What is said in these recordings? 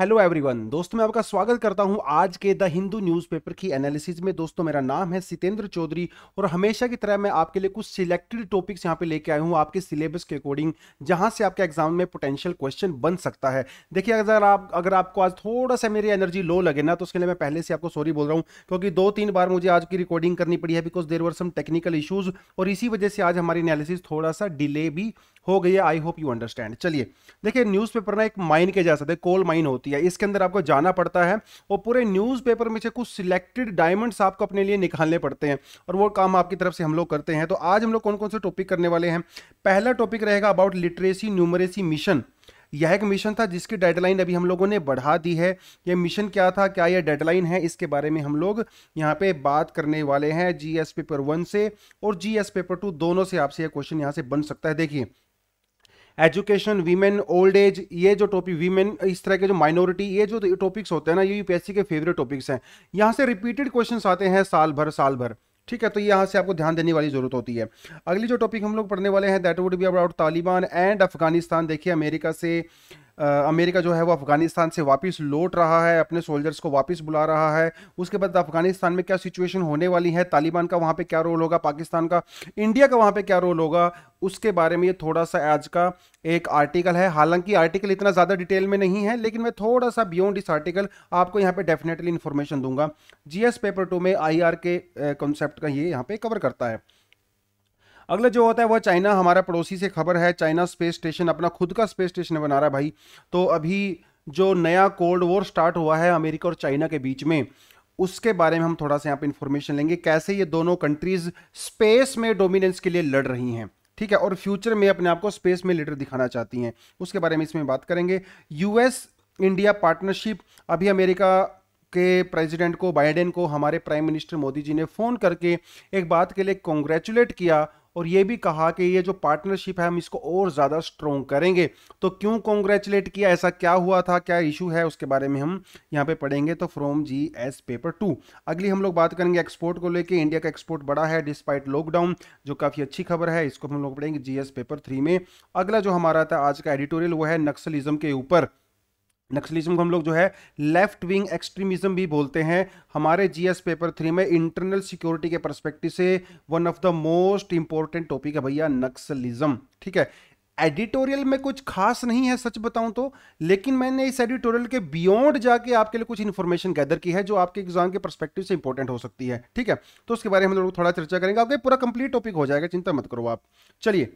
hello everyone दोस्तों मैं आपका स्वागत करता हूं आज के द हिंदू न्यूज़पेपर की एनालिसिस में दोस्तों मेरा नाम है सितेंद्र चौधरी और हमेशा की तरह मैं आपके लिए कुछ सिलेक्टेड टॉपिक्स यहां पे लेके आया हूं आपके सिलेबस के अकॉर्डिंग जहां से आपके एग्जाम में पोटेंशियल क्वेश्चन बन सकता है देखिए अगर आप अगर आपको आज थोड़ा सा मेरी एनर्जी लो लगे ना तो उसके लिए मैं पहले से आपको सॉरी बोल रहा हूँ क्योंकि दो तीन बार मुझे आज की रिकॉर्डिंग करनी पड़ी है because there were some technical issues और इसी वजह से आज हमारी एनालिसिस थोड़ा सा डिले भी हो गई है आई होप यू अंडरस्टैंड चलिए देखिए न्यूज़पेपर ना एक माइन के जैसा सकते कोल माइन होती होती है इसके अंदर आपको जाना पड़ता है और पूरे न्यूज़पेपर में से कुछ सिलेक्टेड डायमंड्स आपको अपने लिए निकालने पड़ते हैं और वो काम आपकी तरफ से हम लोग करते हैं तो आज हम लोग कौन कौन से टॉपिक करने वाले हैं पहला टॉपिक रहेगा अबाउट लिटरेसी न्यूमरेसी मिशन यह एक मिशन था जिसकी डेडलाइन अभी हम लोगों ने बढ़ा दी है यह मिशन क्या था क्या यह डेडलाइन है इसके बारे में हम लोग यहाँ पे बात करने वाले हैं जीएस पेपर वन से और जीएस पेपर टू दोनों से आपसे यह क्वेश्चन यहाँ से बन सकता है देखिए एजुकेशन वीमेन ओल्ड एज ये जो टॉपिक वीमेन इस तरह के जो माइनॉरिटी ये जो टॉपिक्स होते हैं ना ये यूपीएससी के फेवरेट टॉपिक्स हैं यहाँ से रिपीटेड क्वेश्चन आते हैं साल भर साल भर ठीक है तो यहाँ से आपको ध्यान देने वाली जरूरत होती है अगली जो टॉपिक हम लोग पढ़ने वाले हैं that would be about Taliban and Afghanistan देखिए अमेरिका से अमेरिका जो है वो अफगानिस्तान से वापस लौट रहा है अपने सोल्जर्स को वापस बुला रहा है उसके बाद अफगानिस्तान में क्या सिचुएशन होने वाली है तालिबान का वहाँ पर क्या रोल होगा पाकिस्तान का इंडिया का वहाँ पर क्या रोल होगा उसके बारे में ये थोड़ा सा आज का एक आर्टिकल है हालांकि आर्टिकल इतना ज़्यादा डिटेल में नहीं है लेकिन मैं थोड़ा सा बियॉन्ड इस आर्टिकल आपको यहाँ पर डेफिनेटली इन्फॉर्मेशन दूंगा जी पेपर टू में आई के कॉन्सेप्ट का ये यहाँ पर कवर करता है अगला जो होता है वह चाइना हमारा पड़ोसी से खबर है चाइना स्पेस स्टेशन अपना खुद का स्पेस स्टेशन बना रहा है भाई तो अभी जो नया कोल्ड वॉर स्टार्ट हुआ है अमेरिका और चाइना के बीच में उसके बारे में हम थोड़ा सा यहाँ पर इन्फॉर्मेशन लेंगे कैसे ये दोनों कंट्रीज स्पेस में डोमिनेंस के लिए लड़ रही हैं ठीक है और फ्यूचर में अपने आप को स्पेस में लीडर दिखाना चाहती हैं उसके बारे में इसमें बात करेंगे यूएस इंडिया पार्टनरशिप अभी अमेरिका के प्रेसिडेंट को बाइडेन को हमारे प्राइम मिनिस्टर मोदी जी ने फ़ोन करके एक बात के लिए कॉन्ग्रेचुलेट किया और ये भी कहा कि ये जो पार्टनरशिप है हम इसको और ज़्यादा स्ट्रोंग करेंगे तो क्यों कॉन्ग्रेचुलेट किया ऐसा क्या हुआ था क्या इशू है उसके बारे में हम यहाँ पे पढ़ेंगे तो from G S paper two अगली हम लोग बात करेंगे एक्सपोर्ट को लेकर इंडिया का एक्सपोर्ट बड़ा है डिस्पाइट लॉकडाउन जो काफ़ी अच्छी खबर है इसको हम लोग पढ़ेंगे जी पेपर थ्री में अगला जो हमारा था आज का एडिटोरियल वो है नक्सलिज्म के ऊपर नक्सलिज्म को हम लोग जो है लेफ्ट विंग एक्सट्रीमिज्म भी बोलते हैं हमारे जीएस पेपर थ्री में इंटरनल सिक्योरिटी के परस्पेक्टिव से one of the most important topic है भैया नक्सलिज्म ठीक है एडिटोरियल में कुछ खास नहीं है सच बताऊं तो लेकिन मैंने इस एडिटोरियल के बियॉन्ड जाके आपके लिए कुछ इन्फॉर्मेशन गैदर की है जो आपके एग्जाम के परस्पेक्टिव से इंपॉर्टेंट हो सकती है ठीक है तो उसके बारे में हम लोग थोड़ा चर्चा करेंगे आपके पूरा कंप्लीट टॉपिक हो जाएगा चिंता मत करो आप चलिए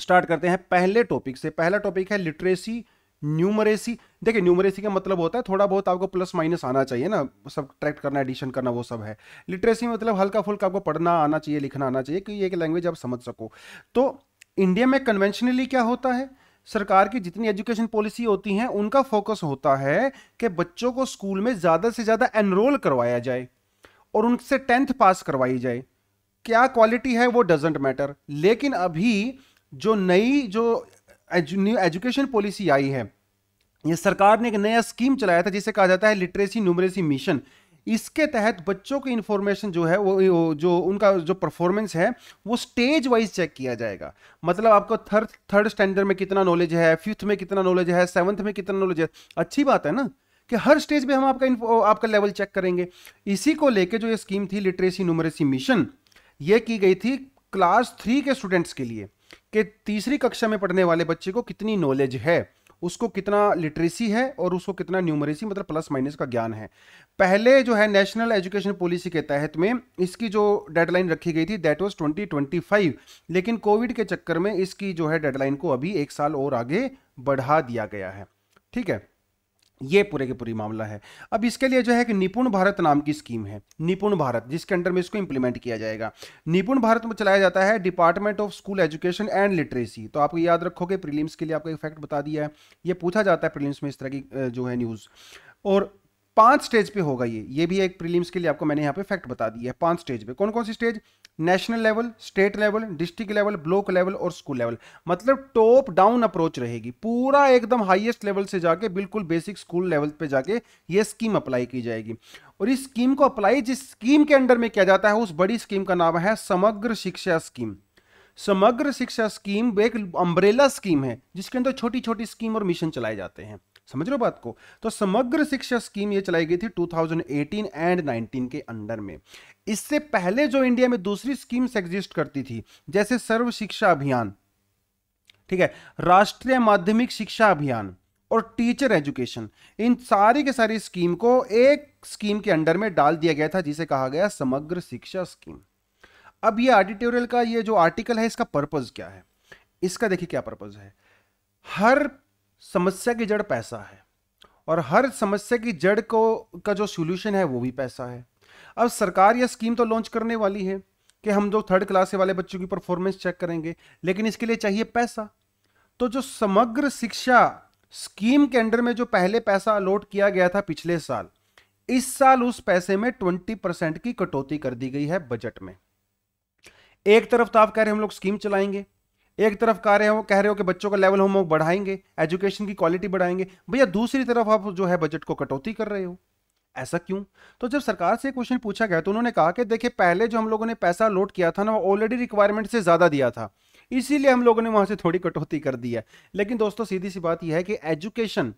स्टार्ट करते हैं पहले टॉपिक से पहला टॉपिक है लिटरेसी न्यूमरेसी देखिए न्यूमरेसी का मतलब होता है थोड़ा बहुत आपको प्लस माइनस आना चाहिए ना सब ट्रैक्ट करना एडिशन करना वो सब है लिटरेसी मतलब हल्का फुल्का आपको पढ़ना आना चाहिए लिखना आना चाहिए कि एक लैंग्वेज आप समझ सको तो इंडिया में कन्वेंशनली क्या होता है सरकार की जितनी एजुकेशन पॉलिसी होती हैं उनका फोकस होता है कि बच्चों को स्कूल में ज़्यादा से ज़्यादा एनरोल करवाया जाए और उनसे टेंथ पास करवाई जाए क्या क्वालिटी है वो डजेंट मैटर लेकिन अभी जो नई जो न्यू एजुकेशन पॉलिसी आई है ये सरकार ने एक नया स्कीम चलाया था जिसे कहा जाता है लिटरेसी न्यूमरेसी मिशन इसके तहत बच्चों की इन्फॉर्मेशन जो है वो जो उनका जो परफॉर्मेंस है वो स्टेज वाइज चेक किया जाएगा मतलब आपको थर्ड थर्ड स्टैंडर्ड में कितना नॉलेज है फिफ्थ में कितना नॉलेज है सेवन्थ में कितना नॉलेज है अच्छी बात है ना कि हर स्टेज में हम आपका आपका लेवल चेक करेंगे इसी को लेके जो ये स्कीम थी लिटरेसी न्यूमरेसी मिशन ये की गई थी क्लास थ्री के स्टूडेंट्स के लिए कि तीसरी कक्षा में पढ़ने वाले बच्चे को कितनी नॉलेज है उसको कितना लिटरेसी है और उसको कितना न्यूमरेसी मतलब प्लस माइनस का ज्ञान है पहले जो है नेशनल एजुकेशन पॉलिसी के तहत में इसकी जो डेडलाइन रखी गई थी दैट वाज 2025 लेकिन कोविड के चक्कर में इसकी जो है डेडलाइन को अभी एक साल और आगे बढ़ा दिया गया है ठीक है ये पूरे के पूरी मामला है अब इसके लिए जो है कि निपुण भारत नाम की स्कीम है निपुण भारत जिसके अंडर में इसको इंप्लीमेंट किया जाएगा निपुण भारत में चलाया जाता है department of school education and literacy तो आपको याद रखोगे प्रीलिम्स के लिए एक इफेक्ट बता दिया है ये पूछा जाता है प्रीलिम्स में इस तरह की जो है न्यूज़ और पांच स्टेज पे होगा ये ये भी एक प्रीलिम्स के लिए आपको मैंने यहाँ पे फैक्ट बता दिया है पांच स्टेज पे कौन कौन सी stage national level state level district level block level और स्कूल लेवल मतलब टॉप डाउन अप्रोच रहेगी पूरा एकदम हाईएस्ट लेवल से जाके बिल्कुल बेसिक स्कूल लेवल पे जाके ये स्कीम अप्लाई की जाएगी और इस स्कीम को अप्लाई जिस स्कीम के अंडर में किया जाता है उस बड़ी स्कीम का नाम है समग्र शिक्षा स्कीम समग्र शिक्षा स्कीम एक अम्ब्रेला स्कीम है जिसके अंदर छोटी छोटी स्कीम और मिशन चलाए जाते हैं समझ रहे हो बात को तो समग्र शिक्षा स्कीम ये चलाई गई थी 2018 एंड 19 के अंडर में इससे पहले जो इंडिया में दूसरी स्कीम्स एग्जिस्ट करती थी जैसे सर्व शिक्षा अभियान ठीक है राष्ट्रीय माध्यमिक शिक्षा अभियान और टीचर एजुकेशन इन सारी के सारी स्कीम को एक स्कीम के अंडर में डाल दिया गया था जिसे कहा गया समग्र शिक्षा स्कीम अब ये ऑडिटोरियल का ये जो आर्टिकल है इसका पर्पज क्या है इसका देखिए क्या पर्पज है हर समस्या की जड़ पैसा है और हर समस्या की जड़ को का जो सोल्यूशन है वो भी पैसा है अब सरकार यह स्कीम तो लॉन्च करने वाली है कि हम जो थर्ड क्लास वाले बच्चों की परफॉर्मेंस चेक करेंगे लेकिन इसके लिए चाहिए पैसा तो जो समग्र शिक्षा स्कीम के अंडर में जो पहले पैसा अलॉट किया गया था पिछले साल इस साल उस पैसे में ट्वेंटी परसेंट की कटौती कर दी गई है बजट में एक तरफ तो आप कह रहे हैं हम लोग स्कीम चलाएंगे एक तरफ कह रहे हो कह रहे हो कि बच्चों का लेवल होमवर्क बढ़ाएंगे एजुकेशन की क्वालिटी बढ़ाएंगे भैया दूसरी तरफ आप जो है बजट को कटौती कर रहे हो ऐसा क्यों तो जब सरकार से क्वेश्चन पूछा गया तो उन्होंने कहा कि देखिए पहले जो हम लोगों ने पैसा लोड किया था ना वो ऑलरेडी रिक्वायरमेंट से ज़्यादा दिया था इसीलिए हम लोगों ने वहाँ से थोड़ी कटौती कर दी है लेकिन दोस्तों सीधी सी बात यह है कि एजुकेशन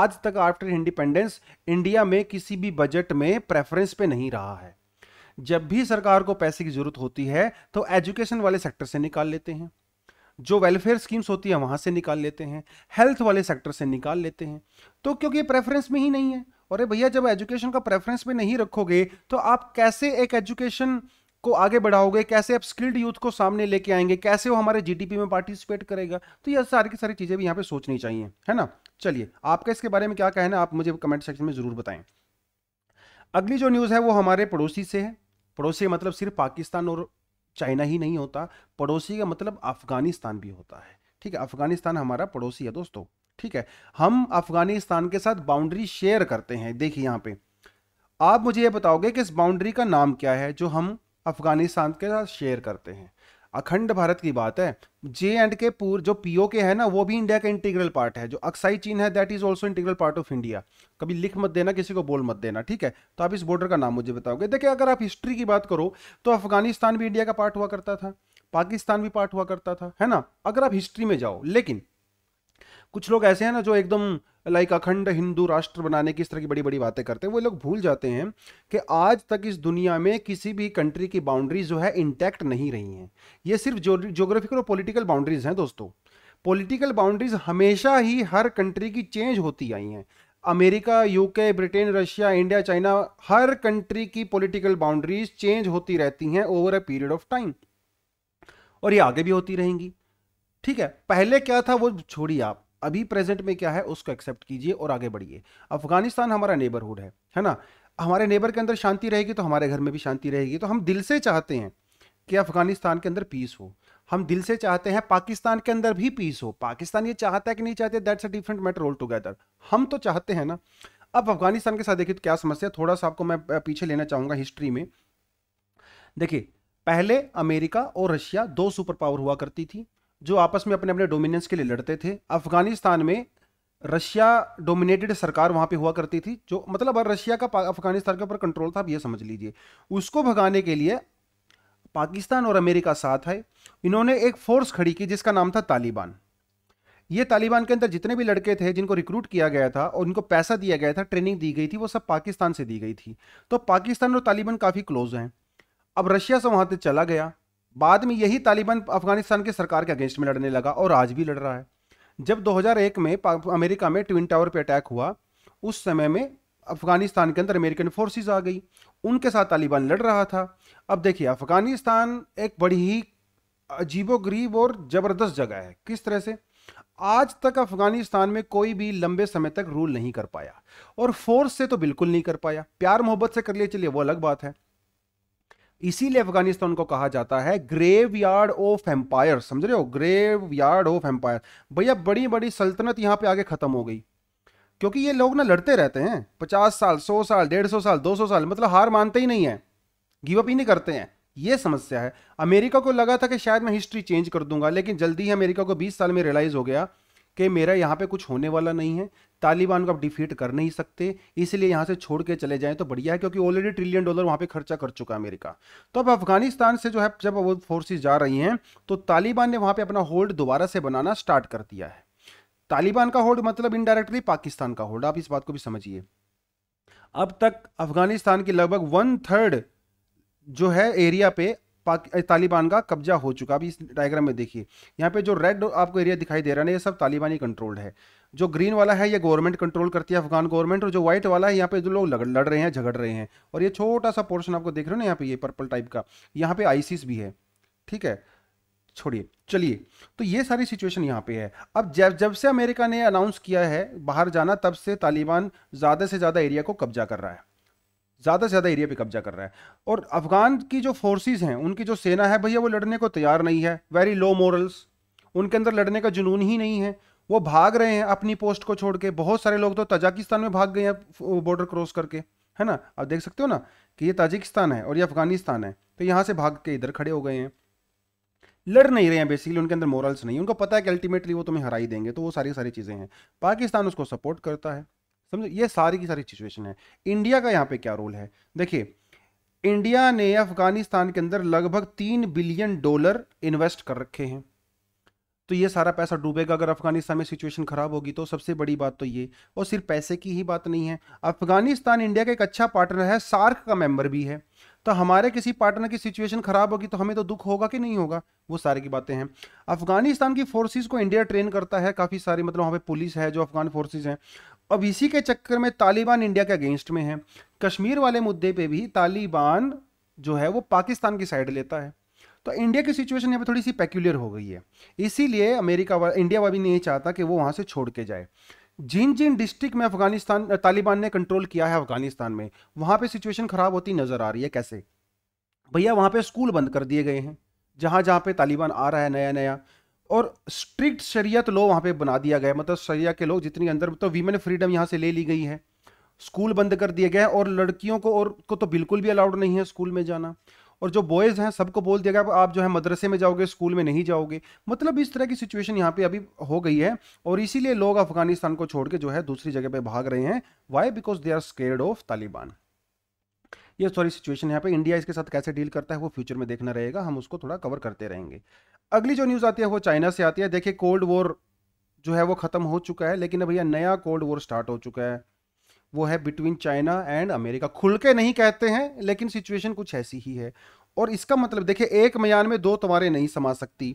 आज तक आफ्टर इंडिपेंडेंस इंडिया में किसी भी बजट में प्रेफरेंस पे नहीं रहा है जब भी सरकार को पैसे की जरूरत होती है तो एजुकेशन वाले सेक्टर से निकाल लेते हैं जो वेलफेयर स्कीम्स होती है वहां से निकाल लेते हैं हेल्थ वाले सेक्टर से निकाल लेते हैं तो क्योंकि प्रेफरेंस में ही नहीं है और भैया जब एजुकेशन का प्रेफरेंस में नहीं रखोगे तो आप कैसे एक एजुकेशन को आगे बढ़ाओगे कैसे आप स्किल्ड यूथ को सामने लेके आएंगे कैसे वो हमारे जीडीपी में पार्टिसिपेट करेगा तो ये सारी की सारी चीज़ें भी यहाँ पे सोचनी चाहिए है ना चलिए आपका इसके बारे में क्या कहना है आप मुझे कमेंट सेक्शन में ज़रूर बताएं अगली जो न्यूज़ है वो हमारे पड़ोसी से है पड़ोसी मतलब सिर्फ पाकिस्तान और चाइना ही नहीं होता पड़ोसी का मतलब अफगानिस्तान भी होता है ठीक है अफगानिस्तान हमारा पड़ोसी है दोस्तों ठीक है हम अफगानिस्तान के साथ बाउंड्री शेयर करते हैं देखिए यहाँ पे आप मुझे ये बताओगे कि इस बाउंड्री का नाम क्या है जो हम अफगानिस्तान के साथ शेयर करते हैं अखंड भारत की बात है जे एंड के पूर जो पीओ के है ना वो भी इंडिया का इंटीग्रल पार्ट है जो अक्साई चीन है that is also integral part of India कभी लिख मत देना किसी को बोल मत देना ठीक है तो आप इस बॉर्डर का नाम मुझे बताओगे देखिए अगर आप हिस्ट्री की बात करो तो अफगानिस्तान भी इंडिया का पार्ट हुआ करता था पाकिस्तान भी पार्ट हुआ करता था है ना अगर आप हिस्ट्री में जाओ लेकिन कुछ लोग ऐसे हैं ना जो एकदम लाइक अखंड हिंदू राष्ट्र बनाने की इस तरह की बड़ी बड़ी बातें करते हैं वो लोग भूल जाते हैं कि आज तक इस दुनिया में किसी भी कंट्री की बाउंड्रीज जो है इंटैक्ट नहीं रही हैं ये सिर्फ जोग्राफिकल और पोलिटिकल बाउंड्रीज हैं दोस्तों पोलिटिकल बाउंड्रीज हमेशा ही हर कंट्री की चेंज होती आई हैं America UK Britain Russia India China हर कंट्री की पॉलिटिकल बाउंड्रीज चेंज होती रहती हैं over a period of time और ये आगे भी होती रहेंगी ठीक है पहले क्या था वो छोड़िए आप अभी प्रेजेंट में क्या है उसको एक्सेप्ट कीजिए और आगे बढ़िए अफगानिस्तान हमारा नेबरहुड है है ना हमारे नेबर के अंदर शांति रहेगी तो हमारे घर में भी शांति रहेगी तो हम दिल से चाहते हैं कि अफगानिस्तान के अंदर पीस हो हम दिल से चाहते हैं पाकिस्तान के अंदर भी पीस हो पाकिस्तान ये चाहता है कि नहीं चाहते that's a different matter altogether हम तो चाहते हैं ना अब अफगानिस्तान के साथ देखिए तो क्या समस्या थोड़ा सा आपको मैं पीछे लेना चाहूंगा हिस्ट्री में देखिए पहले अमेरिका और रशिया दो सुपर पावर हुआ करती थी जो आपस में अपने अपने डोमिनेंस के लिए लड़ते थे अफगानिस्तान में रशिया डोमिनेटेड सरकार वहाँ पे हुआ करती थी जो मतलब रशिया का अफगानिस्तान के ऊपर कंट्रोल था आप ये समझ लीजिए उसको भगाने के लिए पाकिस्तान और अमेरिका साथ आए इन्होंने एक फोर्स खड़ी की जिसका नाम था तालिबान ये तालिबान के अंदर जितने भी लड़के थे जिनको रिक्रूट किया गया था और उनको पैसा दिया गया था ट्रेनिंग दी गई थी वो सब पाकिस्तान से दी गई थी तो पाकिस्तान और तालिबान काफ़ी क्लोज हैं अब रशिया से वहाँ से चला गया बाद में यही तालिबान अफगानिस्तान की सरकार के अगेंस्ट में लड़ने लगा और आज भी लड़ रहा है जब 2001 में अमेरिका में ट्विन टावर पर अटैक हुआ उस समय में अफगानिस्तान के अंदर अमेरिकन फोर्सेस आ गई उनके साथ तालिबान लड़ रहा था अब देखिए अफगानिस्तान एक बड़ी ही गरीब और ज़बरदस्त जगह है किस तरह से आज तक अफगानिस्तान में कोई भी लंबे समय तक रूल नहीं कर पाया और फोर्स से तो बिल्कुल नहीं कर पाया प्यार मोहब्बत से कर लिए चलिए वो अलग बात है इसीलिए अफगानिस्तान को कहा जाता है ग्रेव यार्ड ऑफ एम्पायर समझ रहे हो ग्रेव यार्ड ऑफ एम्पायर भैया बड़ी बड़ी सल्तनत यहाँ पे आगे ख़त्म हो गई क्योंकि ये लोग ना लड़ते रहते हैं पचास साल सौ साल डेढ़ सौ साल दो सौ साल मतलब हार मानते ही नहीं है गिव अप ही नहीं करते हैं ये समस्या है अमेरिका को लगा था कि शायद मैं हिस्ट्री चेंज कर दूंगा लेकिन जल्दी ही अमेरिका को बीस साल में रियलाइज़ हो गया कि मेरा यहाँ पे कुछ होने वाला नहीं है तालिबान को आप डिफीट कर नहीं सकते इसलिए यहाँ से छोड़ के चले जाएं तो बढ़िया है क्योंकि ऑलरेडी ट्रिलियन डॉलर वहाँ पे खर्चा कर चुका है अमेरिका तो अब अफगानिस्तान से जो है जब वो फोर्सेज जा रही हैं तो तालिबान ने वहाँ पर अपना होल्ड दोबारा से बनाना स्टार्ट कर दिया है तालिबान का होल्ड मतलब इनडायरेक्टली पाकिस्तान का होल्ड आप इस बात को भी समझिए अब तक अफगानिस्तान की लगभग वन थर्ड जो है एरिया पे तालिबान का कब्जा हो चुका अभी इस डायग्राम में देखिए यहाँ पे जो रेड आपको एरिया दिखाई दे रहा है ये सब तालिबानी कंट्रोल्ड है जो ग्रीन वाला है ये गवर्नमेंट कंट्रोल करती है अफगान गवर्नमेंट और जो व्हाइट वाला है यहाँ पे जो लोग लड़ रहे हैं झगड़ रहे हैं और ये छोटा सा पोर्शन आपको देख रहे हो ना यहाँ पे ये पर्पल टाइप का यहाँ पे आईसीस भी है ठीक है छोड़िए चलिए तो ये सारी सिचुएशन यहाँ पे है अब जब जब से अमेरिका ने अनाउंस किया है बाहर जाना तब से तालिबान ज़्यादा से ज़्यादा एरिया को कब्जा कर रहा है ज़्यादा से ज़्यादा एरिया पे कब्जा कर रहा है और अफगान की जो फोर्सेस हैं उनकी जो सेना है भैया वो लड़ने को तैयार नहीं है वेरी लो मॉरल्स उनके अंदर लड़ने का जुनून ही नहीं है वो भाग रहे हैं अपनी पोस्ट को छोड़ के बहुत सारे लोग तो तजाकिस्तान में भाग गए हैं बॉर्डर क्रॉस करके है ना आप देख सकते हो ना कि ये ताजिकिस्तान है और ये अफगानिस्तान है तो यहाँ से भाग के इधर खड़े हो गए हैं लड़ नहीं रहे हैं बेसिकली उनके अंदर मॉरल्स नहीं उनको पता है कि अल्टीमेटली वो तुम्हें हरा ही देंगे तो वो सारी सारी चीज़ें हैं पाकिस्तान उसको सपोर्ट करता है समझो ये सारी की सारी सिचुएशन है इंडिया का यहाँ पे क्या रोल है देखिए इंडिया ने अफगानिस्तान के अंदर लगभग तीन बिलियन डॉलर इन्वेस्ट कर रखे हैं तो ये सारा पैसा डूबेगा अगर अफगानिस्तान में सिचुएशन ख़राब होगी तो सबसे बड़ी बात तो ये और सिर्फ पैसे की ही बात नहीं है अफगानिस्तान इंडिया का एक अच्छा पार्टनर है सार्क का मेंबर भी है तो हमारे किसी पार्टनर की सिचुएशन ख़राब होगी तो हमें तो दुख होगा कि नहीं होगा वो सारी की बातें हैं अफगानिस्तान की फोर्सेस को इंडिया ट्रेन करता है काफ़ी सारी मतलब वहां पे पुलिस है जो अफगान फोर्सेज हैं अब इसी के चक्कर में तालिबान इंडिया के अगेंस्ट में है कश्मीर वाले मुद्दे पे भी तालिबान जो है वो पाकिस्तान की साइड लेता है तो इंडिया की सिचुएशन यहाँ पे थोड़ी सी पैक्यूलर हो गई है इसीलिए अमेरिका वा, इंडिया वाला भी नहीं चाहता कि वो वहाँ से छोड़ के जाए जिन जिन डिस्ट्रिक्ट में अफगानिस्तान तालिबान ने कंट्रोल किया है अफगानिस्तान में वहाँ पर सिचुएशन खराब होती नजर आ रही है कैसे भैया वहाँ पर स्कूल बंद कर दिए गए हैं जहाँ जहाँ पे तालिबान आ रहा है नया नया और स्ट्रिक्ट शरीयत लॉ वहाँ पे बना दिया गया मतलब शरिया के लोग जितनी अंदर तो वीमेन फ्रीडम यहाँ से ले ली गई है स्कूल बंद कर दिए गए और लड़कियों को और को तो बिल्कुल भी अलाउड नहीं है स्कूल में जाना और जो बॉयज़ हैं सबको बोल दिया गया आप जो है मदरसे में जाओगे स्कूल में नहीं जाओगे मतलब इस तरह की सिचुएशन यहाँ पे अभी हो गई है और इसीलिए लोग अफगानिस्तान को छोड़ के जो है दूसरी जगह पे भाग रहे हैं why because they are scared of Taliban ये सॉरी सिचुएशन यहाँ पे इंडिया इसके साथ कैसे डील करता है वो फ्यूचर में देखना रहेगा हम उसको थोड़ा कवर करते रहेंगे अगली जो न्यूज़ आती है वो चाइना से आती है देखिए कोल्ड वॉर जो है वो ख़त्म हो चुका है लेकिन भैया नया कोल्ड वॉर स्टार्ट हो चुका है वो है बिटवीन चाइना एंड अमेरिका खुल के नहीं कहते हैं लेकिन सिचुएशन कुछ ऐसी ही है और इसका मतलब देखिए एक मयान में दो तुम्हारे नहीं समा सकती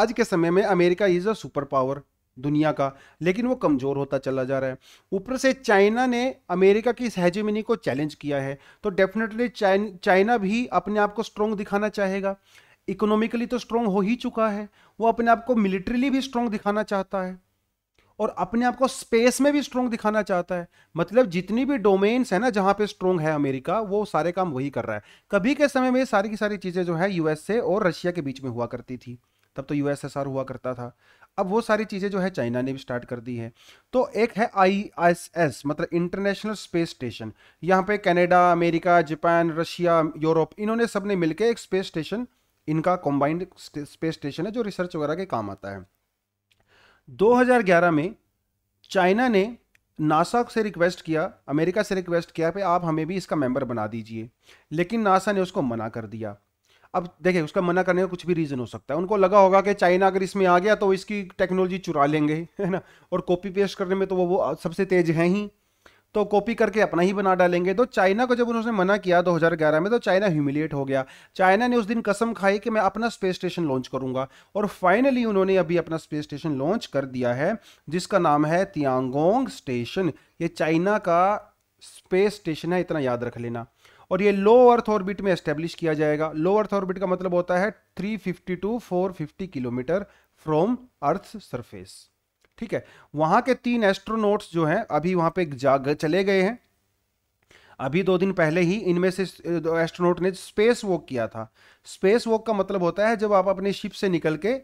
आज के समय में America is a super power दुनिया का लेकिन वो कमज़ोर होता चला जा रहा है ऊपर से चाइना ने अमेरिका की सहजमिनी को चैलेंज किया है तो डेफिनेटली चाइना भी अपने आप को स्ट्रोंग दिखाना चाहेगा इकोनॉमिकली तो स्ट्रोंग हो ही चुका है वो अपने आप को मिलिट्रीली भी स्ट्रोंग दिखाना चाहता है और अपने आप को स्पेस में भी स्ट्रोंग दिखाना चाहता है मतलब जितनी भी डोमेन्स है ना जहाँ पे स्ट्रोंग है अमेरिका वो सारे काम वही कर रहा है कभी के समय में सारी की सारी चीज़ें जो है यूएसए और रशिया के बीच में हुआ करती थी तब तो यूएसएसआर हुआ करता था अब वो सारी चीज़ें जो है चाइना ने भी स्टार्ट कर दी है तो एक है आईएसएस मतलब इंटरनेशनल स्पेस स्टेशन यहाँ पे Canada America Japan Russia Europe इन्होंने सब ने मिलकर एक स्पेस स्टेशन इनका कॉम्बाइंड स्पेस स्टेशन है जो रिसर्च वगैरह के काम आता है 2011 में चाइना ने नासा से रिक्वेस्ट किया अमेरिका से रिक्वेस्ट किया कि आप हमें भी इसका मेंबर बना दीजिए लेकिन नासा ने उसको मना कर दिया अब देखिए उसका मना करने का कुछ भी रीज़न हो सकता है उनको लगा होगा कि चाइना अगर इसमें आ गया तो इसकी टेक्नोलॉजी चुरा लेंगे है ना और कॉपी पेस्ट करने में तो वो वो सबसे तेज हैं ही तो कॉपी करके अपना ही बना डालेंगे तो चाइना को जब उन्होंने मना किया 2011 में तो चाइना ह्यूमिलिएट हो गया चाइना ने उस दिन कसम खाई कि मैं अपना स्पेस स्टेशन लॉन्च करूंगा और फाइनली उन्होंने अभी अपना स्पेस स्टेशन लॉन्च कर दिया है जिसका नाम है तियांगोंग स्टेशन ये चाइना का स्पेस स्टेशन है इतना याद रख लेना और ये लो अर्थ ऑर्बिट में एस्टेब्लिश किया जाएगा लो अर्थ ऑर्बिट का मतलब होता है 350 two four kilometre from earth surface ठीक है वहां के तीन एस्ट्रोनोट्स जो हैं अभी वहां पे चले गए हैं अभी दो दिन पहले ही इनमें से एस्ट्रोनोट ने स्पेस वॉक किया था स्पेस वॉक का मतलब होता है जब आप अपने शिप से निकल के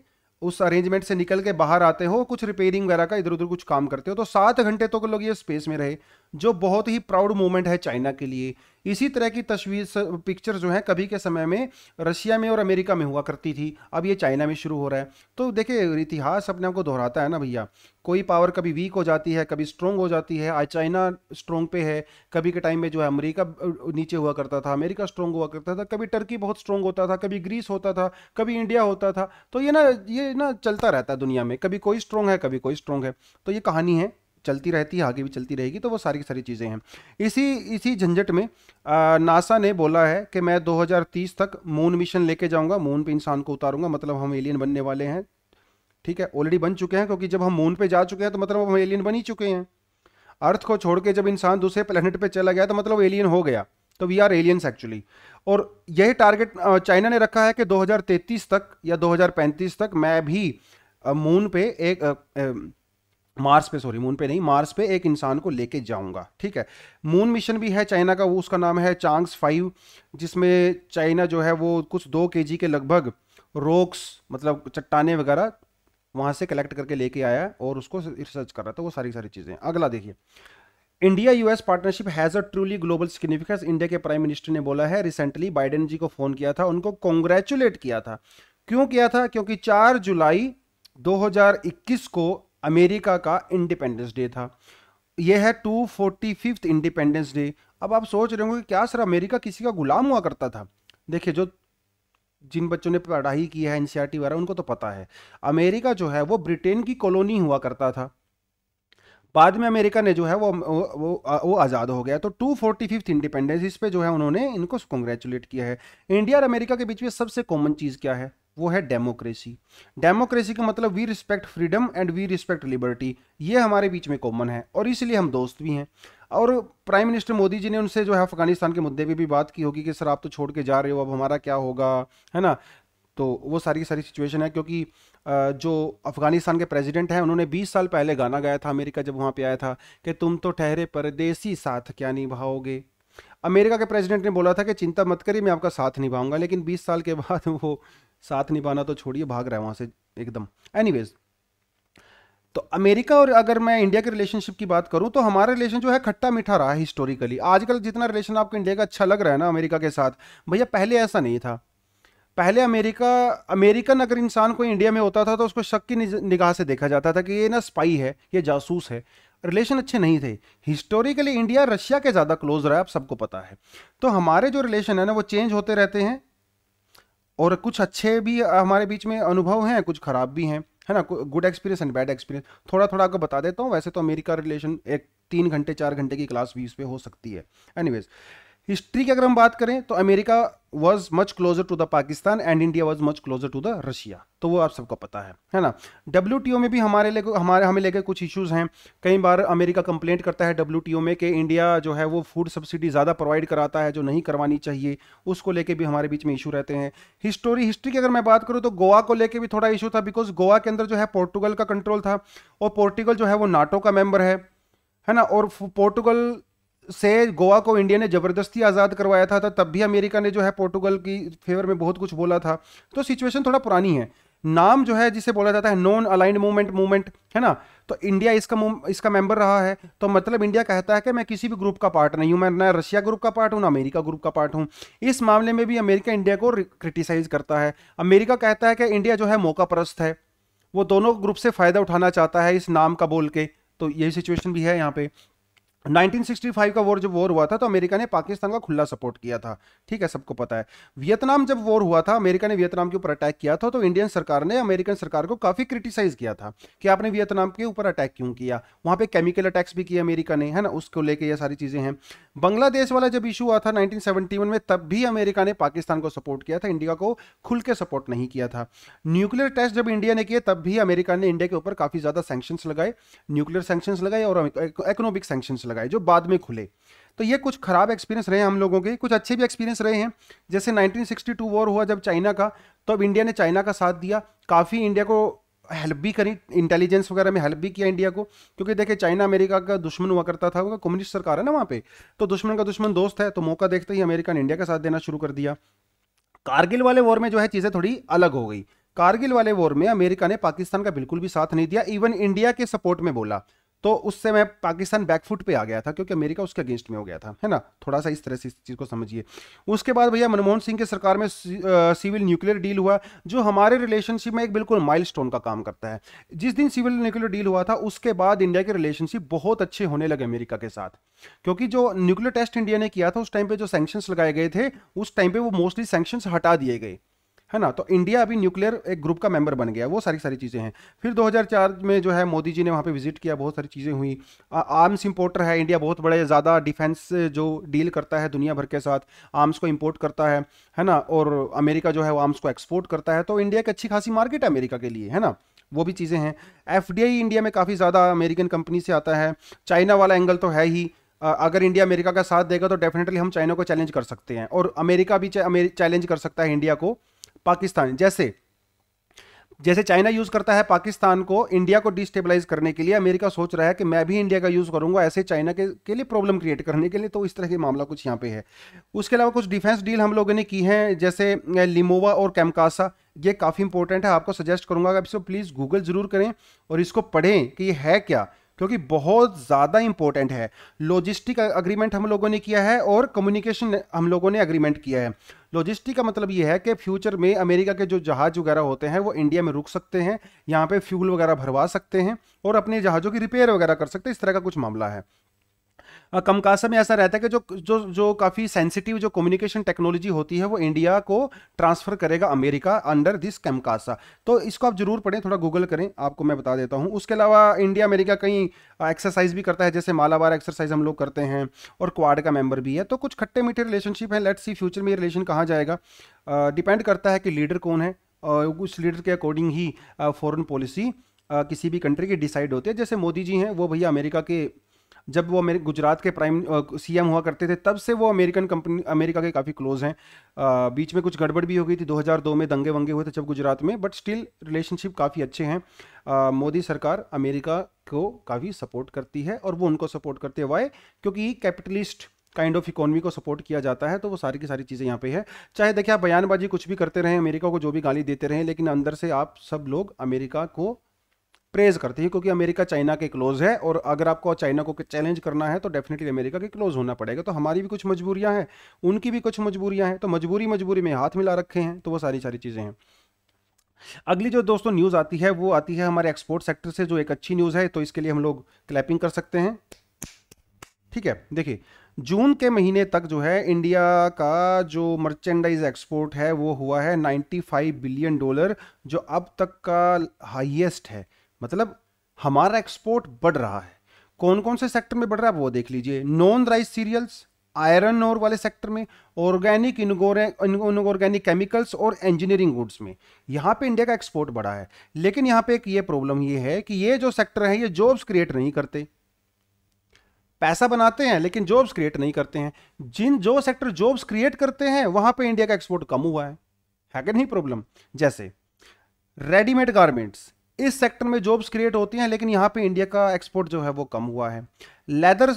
उस अरेंजमेंट से निकल के बाहर आते हो कुछ रिपेयरिंग वगैरह का इधर उधर कुछ काम करते हो तो सात घंटे तो लोग ये स्पेस में रहे जो बहुत ही प्राउड मोमेंट है चाइना के लिए इसी तरह की तस्वीर पिक्चर जो है कभी के समय में रशिया में और अमेरिका में हुआ करती थी अब ये चाइना में शुरू हो रहा है तो देखिए इतिहास अपने आप को दोहराता है ना भैया कोई पावर कभी वीक हो जाती है कभी स्ट्रोंग हो जाती है आज चाइना स्ट्रोंग पे है कभी के टाइम में जो है अमेरिका नीचे हुआ करता था अमेरिका स्ट्रोंग हुआ करता था कभी टर्की बहुत स्ट्रोंग होता था कभी ग्रीस होता था कभी इंडिया होता था तो ये ना ये ना चलता रहता है दुनिया में कभी कोई स्ट्रोंग है कभी कोई स्ट्रोंग है तो ये कहानी है चलती रहती है आगे भी चलती रहेगी तो वो सारी की सारी चीज़ें हैं इसी इसी झंझट में आ, नासा ने बोला है कि मैं 2030 तक मून मिशन लेके जाऊंगा मून पे इंसान को उतारूंगा मतलब हम एलियन बनने वाले हैं ठीक है ऑलरेडी बन चुके हैं क्योंकि जब हम मून पे जा चुके हैं तो मतलब हम एलियन बन ही चुके हैं अर्थ को छोड़ के जब इंसान दूसरे प्लानट पर चला गया तो मतलब एलियन हो गया तो वी आर एलियंस एक्चुअली और यही टारगेट चाइना ने रखा है कि 2033 तक या 2035 तक मैं भी मून पे एक मार्स पे सॉरी मून पे नहीं मार्स पे एक इंसान को लेके जाऊंगा ठीक है मून मिशन भी है चाइना का वो उसका नाम है चांग्स फाइव जिसमें चाइना जो है वो कुछ दो के के लगभग रोक्स मतलब चट्टाने वगैरह वहाँ से कलेक्ट करके लेके आया और उसको रिसर्च कर रहा था तो वो सारी सारी चीज़ें अगला देखिए India US partnership has a truly global significance India के प्राइम मिनिस्टर ने बोला है रिसेंटली बाइडेन जी को फ़ोन किया था उनको कॉन्ग्रेचुलेट किया था क्यों किया था क्योंकि 4 जुलाई 2021 को अमेरिका का इंडिपेंडेंस डे था यह है two forty fifth independence day अब आप सोच रहे होंगे क्या सर अमेरिका किसी का गुलाम हुआ करता था देखिए जो जिन बच्चों ने पढ़ाई की है एनसीईआरटी वगैरह उनको तो पता है अमेरिका जो है वो ब्रिटेन की कॉलोनी हुआ करता था बाद में अमेरिका ने जो है वो वो वो आज़ाद हो गया तो टू फोर्टी फिफ्थ इंडिपेंडेंस इस पर जो है उन्होंने इनको कॉन्ग्रेचुलेट किया है इंडिया और अमेरिका के बीच में सबसे कॉमन चीज़ क्या है वो है डेमोक्रेसी डेमोक्रेसी का मतलब we respect freedom and we respect liberty ये हमारे बीच में कॉमन है और इसलिए हम दोस्त भी हैं और प्राइम मिनिस्टर मोदी जी ने उनसे जो है अफगानिस्तान के मुद्दे पर भी बात की होगी कि सर आप तो छोड़ के जा रहे हो अब हमारा क्या होगा है ना तो वो सारी सारी सिचुएशन है क्योंकि जो अफ़गानिस्तान के प्रेसिडेंट हैं उन्होंने 20 साल पहले गाना गाया था अमेरिका जब वहाँ पे आया था कि तुम तो ठहरे परदेसी साथ क्या निभाओगे अमेरिका के प्रेसिडेंट ने बोला था कि चिंता मत करिए मैं आपका साथ निभाऊंगा लेकिन 20 साल के बाद वो साथ निभाना तो छोड़िए भाग रहा है वहाँ से एकदम एनीवेज तो अमेरिका और अगर मैं इंडिया के रिलेशनशिप की बात करूं तो हमारा रिलेशन जो है खट्टा मीठा रहा है हिस्टोरिकली आजकल जितना रिलेशन आपको इंडिया का अच्छा लग रहा है ना अमेरिका के साथ भैया पहले ऐसा नहीं था पहले अमेरिका अमेरिकन अगर इंसान कोई इंडिया में होता था तो उसको शक की निगाह से देखा जाता था कि ये ना स्पाई है ये जासूस है रिलेशन अच्छे नहीं थे हिस्टोरिकली इंडिया रशिया के ज़्यादा क्लोज रहा है आप सबको पता है तो हमारे जो रिलेशन है ना वो चेंज होते रहते हैं और कुछ अच्छे भी हमारे बीच में अनुभव हैं कुछ ख़राब भी हैं है ना good experience and bad experience थोड़ा थोड़ा आपको बता देता हूँ वैसे तो अमेरिका रिलेशन एक तीन घंटे चार घंटे की क्लास भी इस पर हो सकती है एनीवेज हिस्ट्री की अगर हम बात करें तो America was much closer to the Pakistan and India was much closer to the Russia तो वो आप सबको पता है है ना डब्ल्यू में भी हमारे लिए हमारे हमें लेकर कुछ इश्यूज हैं कई बार अमेरिका कंप्लेंट करता है डब्ल्यू में कि इंडिया जो है वो फूड सब्सिडी ज़्यादा प्रोवाइड कराता है जो नहीं करवानी चाहिए उसको लेके भी हमारे बीच में इशू रहते हैं हिस्टोरी हिस्ट्री की अगर मैं बात करूँ तो गोवा को लेकर भी थोड़ा इशू था बिकॉज गोवा के अंदर जो है पोर्टुगल का कंट्रोल था और पोर्टुगल जो है वो नाटो का मेम्बर है है ना और पोर्टुगल से गोवा को इंडिया ने ज़बरदस्ती आज़ाद करवाया था तो तब भी अमेरिका ने जो है पोर्टुगल की फेवर में बहुत कुछ बोला था तो सिचुएशन थोड़ा पुरानी है नाम जो है जिसे बोला जाता है नॉन अलाइंड मूवमेंट मूवमेंट है ना तो इंडिया इसका इसका मेंबर रहा है तो मतलब इंडिया कहता है कि मैं किसी भी ग्रुप का पार्ट नहीं हूँ मैं ना रशिया ग्रुप का पार्ट हूँ ना अमेरिका ग्रुप का पार्ट हूँ इस मामले में भी अमेरिका इंडिया को क्रिटिसाइज करता है अमेरिका कहता है कि इंडिया जो है मौका परस्त है वो दोनों ग्रुप से फ़ायदा उठाना चाहता है इस नाम का बोल के तो यही सिचुएशन भी है यहाँ पे 1965 का वॉर जब वॉर हुआ था तो अमेरिका ने पाकिस्तान का खुला सपोर्ट किया था ठीक है सबको पता है वियतनाम जब वॉर हुआ था अमेरिका ने वियतनाम के ऊपर अटैक किया था तो इंडियन सरकार ने अमेरिकन सरकार को काफी क्रिटिसाइज किया था कि आपने वियतनाम के ऊपर अटैक क्यों किया वहां पे केमिकल अटैक्स भी किए अमेरिका ने है ना उसको लेकर यह सारी चीजें हैं बांग्लादेश वाला जब इशू हुआ था नाइनटीन में तब भी अमेरिका ने पाकिस्तान को सपोर्ट किया था इंडिया को खुल के सपोर्ट नहीं किया था न्यूक्लियर टेस्ट जब इंडिया ने किए तब भी अमेरिका ने इंडिया के ऊपर काफी ज्यादा सैक्शन लगाए न्यूक्लियर सैक्शन लगाए और इकोनॉमिक सेंक्शन लगाए जो बाद में खुले तो ये कुछ ख़राब एक्सपीरियंस रहे हम लोगों के कुछ अच्छे भी एक्सपीरियंस रहे हैं जैसे 1962 वॉर हुआ जब चाइना का तो अब इंडिया ने चाइना का साथ दिया काफ़ी इंडिया को हेल्प भी करी इंटेलिजेंस वगैरह में हेल्प भी किया इंडिया को क्योंकि देखिए चाइना अमेरिका का दुश्मन हुआ करता था कम्युनिस्ट सरकार है ना वहाँ पे तो दुश्मन का दुश्मन दोस्त है तो मौका देखते ही अमेरिका ने इंडिया का साथ देना शुरू कर दिया कारगिल वाले वॉर में जो है चीज़ें थोड़ी अलग हो गई कारगिल वाले वॉर में अमेरिका ने पाकिस्तान का बिल्कुल भी साथ नहीं दिया इवन इंडिया के सपोर्ट में बोला तो उससे मैं पाकिस्तान बैकफुट पे आ गया था क्योंकि अमेरिका उसके अगेंस्ट में हो गया था है ना थोड़ा सा इस तरह से इस चीज़ को समझिए उसके बाद भैया मनमोहन सिंह की सरकार में सिविल न्यूक्लियर डील हुआ जो हमारे रिलेशनशिप में एक बिल्कुल माइलस्टोन का काम करता है जिस दिन सिविल न्यूक्लियर डील हुआ था उसके बाद इंडिया के रिलेशनशिप बहुत अच्छे होने लगे अमेरिका के साथ क्योंकि जो न्यूक्लियर टेस्ट इंडिया ने किया था उस टाइम पर जो सैंक्शंस लगाए गए थे उस टाइम पर वो मोस्टली सैंक्शंस हटा दिए गए है ना तो इंडिया अभी न्यूक्लियर एक ग्रुप का मेंबर बन गया वो सारी सारी चीज़ें हैं फिर 2004 में जो है मोदी जी ने वहाँ पे विजिट किया बहुत सारी चीज़ें हुई आर्म्स इंपोर्टर है इंडिया बहुत बड़े ज़्यादा डिफेंस जो डील करता है दुनिया भर के साथ आर्म्स को इम्पोर्ट करता है है ना और अमेरिका जो है वो आर्म्स को एक्सपोर्ट करता है तो इंडिया की अच्छी खासी मार्केट है अमेरिका के लिए है ना वो भी चीज़ें हैं एफ इंडिया में काफ़ी ज़्यादा अमेरिकन कंपनी से आता है चाइना वाला एंगल तो है ही अगर इंडिया अमेरिका का साथ देगा तो डेफिनेटली हम चाइना को चैलेंज कर सकते हैं और अमेरिका भी चैलेंज कर सकता है इंडिया को पाकिस्तान जैसे जैसे चाइना यूज़ करता है पाकिस्तान को इंडिया को डिस्टेबलाइज करने के लिए अमेरिका सोच रहा है कि मैं भी इंडिया का यूज़ करूंगा ऐसे चाइना के के लिए प्रॉब्लम क्रिएट करने के लिए तो इस तरह के मामला कुछ यहाँ पे है उसके अलावा कुछ डिफेंस डील हम लोगों ने की है जैसे लिमोवा और कैमकासा ये काफ़ी इंपॉर्टेंट है आपको सजेस्ट करूंगा आप इसको प्लीज़ गूगल ज़रूर करें और इसको पढ़ें कि ये है क्या क्योंकि बहुत ज़्यादा इंपॉर्टेंट है लॉजिस्टिक अग्रीमेंट हम लोगों ने किया है और कम्युनिकेशन हम लोगों ने अग्रीमेंट किया है लॉजिस्टिक का मतलब ये है कि फ्यूचर में अमेरिका के जो जहाज़ वगैरह होते हैं वो इंडिया में रुक सकते हैं यहाँ पे फ्यूल वगैरह भरवा सकते हैं और अपने जहाज़ों की रिपेयर वगैरह कर सकते हैं इस तरह का कुछ मामला है कमकासा में ऐसा रहता है कि जो जो जो काफ़ी सेंसिटिव जो कम्युनिकेशन टेक्नोलॉजी होती है वो इंडिया को ट्रांसफ़र करेगा अमेरिका अंडर दिस कमकासा तो इसको आप जरूर पढ़ें थोड़ा गूगल करें आपको मैं बता देता हूँ उसके अलावा इंडिया अमेरिका कहीं एक्सरसाइज भी करता है जैसे मालाबार एक्सरसाइज हम लोग करते हैं और क्वाड का मेम्बर भी है तो कुछ खट्टे मीठे रिलेशनशिप है लेट्स सी फ्यूचर में ये रिलेशन कहाँ जाएगा डिपेंड करता है कि लीडर कौन है उस लीडर के अकॉर्डिंग ही फॉरन पॉलिसी किसी भी कंट्री की डिसाइड होती है जैसे मोदी जी हैं वो भैया अमेरिका के जब वो अमेरिक गुजरात के प्राइम सीएम हुआ करते थे तब से वो अमेरिकन कंपनी अमेरिका के काफ़ी क्लोज हैं बीच में कुछ गड़बड़ भी हो गई थी 2002 में दंगे वंगे हुए थे जब गुजरात में बट स्टिल रिलेशनशिप काफ़ी अच्छे हैं मोदी सरकार अमेरिका को काफ़ी सपोर्ट करती है और वो उनको सपोर्ट करते हुए क्योंकि कैपिटलिस्ट काइंड ऑफ इकोनॉमी को सपोर्ट किया जाता है तो वो सारी की सारी चीज़ें यहाँ पे है चाहे देखिए आप बयानबाजी कुछ भी करते रहें अमेरिका को जो भी गाली देते रहें लेकिन अंदर से आप सब लोग अमेरिका को प्रेज करती है क्योंकि अमेरिका चाइना के क्लोज है और अगर आपको चाइना को चैलेंज करना है तो डेफिनेटली अमेरिका के क्लोज होना पड़ेगा तो हमारी भी कुछ मजबूरियां हैं उनकी भी कुछ मजबूरियां हैं तो मजबूरी मजबूरी में हाथ मिला रखे हैं तो वो सारी सारी चीज़ें हैं अगली जो दोस्तों न्यूज़ आती है वो आती है हमारे एक्सपोर्ट सेक्टर से जो एक अच्छी न्यूज़ है तो इसके लिए हम लोग क्लैपिंग कर सकते हैं ठीक है देखिए जून के महीने तक जो है इंडिया का जो मर्चेंडाइज एक्सपोर्ट है वो हुआ है 95 बिलियन डॉलर जो अब तक का हाईएस्ट है मतलब हमारा एक्सपोर्ट बढ़ रहा है कौन कौन से सेक्टर में बढ़ रहा है वो देख लीजिए नॉन राइस सीरियल्स आयरन और वाले सेक्टर में ऑर्गेनिक इनऑर्गेनिक केमिकल्स और इंजीनियरिंग गुड्स में यहाँ पे इंडिया का एक्सपोर्ट बढ़ा है लेकिन यहाँ पे एक ये प्रॉब्लम ये है कि ये जो सेक्टर है ये जॉब्स क्रिएट नहीं करते पैसा बनाते हैं लेकिन जॉब्स क्रिएट नहीं करते हैं जिन जो सेक्टर जॉब्स क्रिएट करते हैं वहाँ पर इंडिया का एक्सपोर्ट कम हुआ है है नहीं प्रॉब्लम जैसे रेडीमेड गारमेंट्स इस सेक्टर में जॉब्स क्रिएट होती हैं लेकिन यहाँ पे इंडिया का एक्सपोर्ट जो है वो कम हुआ है लेदर